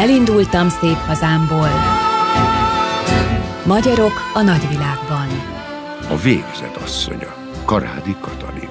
Elindultam szép hazámból. Magyarok a nagyvilágban. A végzet asszonya, Karádi Katalin.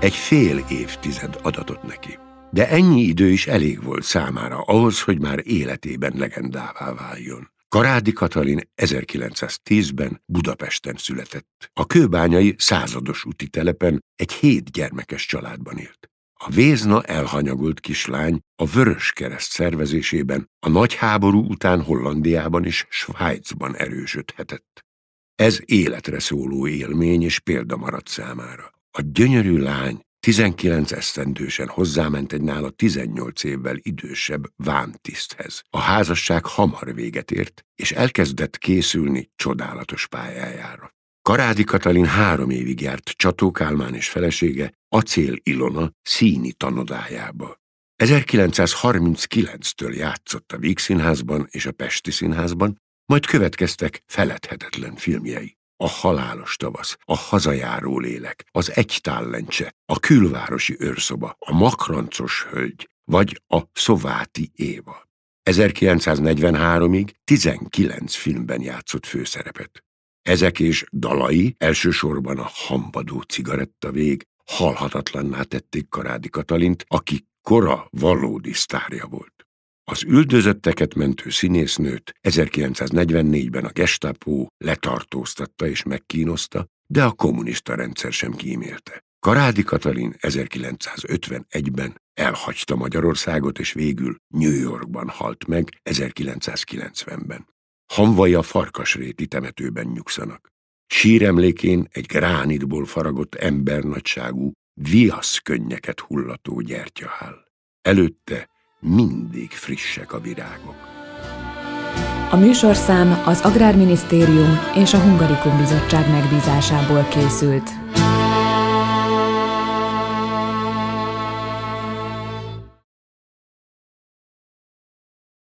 Egy fél évtized adatot neki. De ennyi idő is elég volt számára ahhoz, hogy már életében legendává váljon. Karádi Katalin 1910-ben Budapesten született. A kőbányai százados úti telepen egy hét gyermekes családban élt. A Vézna elhanyagolt kislány a Vörös Kereszt szervezésében a nagy háború után Hollandiában és Svájcban erősödhetett. Ez életre szóló élmény és példa maradt számára. A gyönyörű lány 19 esztendősen hozzáment egy nála 18 évvel idősebb vámtiszthez. A házasság hamar véget ért, és elkezdett készülni csodálatos pályájára. Karádi Katalin három évig járt Csató Kálmán és felesége Acél Ilona színi tanodájába. 1939-től játszott a Víg Színházban és a Pesti Színházban, majd következtek feledhetetlen filmjei. A halálos tavasz, a hazajáró lélek, az egytállencse, a külvárosi őrszoba, a makrancos hölgy, vagy a szováti Éva. 1943-ig 19 filmben játszott főszerepet. Ezek és dalai elsősorban a hambadó cigaretta vég halhatatlanná tették Karádi Katalint, aki kora valódi sztárja volt. Az üldözötteket mentő színésznőt 1944-ben a Gestapo letartóztatta és megkínozta, de a kommunista rendszer sem kímélte. Karádi Katalin 1951-ben elhagyta Magyarországot, és végül New Yorkban halt meg 1990-ben. Hamvai a farkasréti temetőben nyugszanak. Síremlékén egy gránitból faragott embernagyságú, viasz könnyeket hullató gyertyahál. Előtte mindig frissek a virágok. A műsorszám az Agrárminisztérium és a Hungarikum Bizottság megbízásából készült.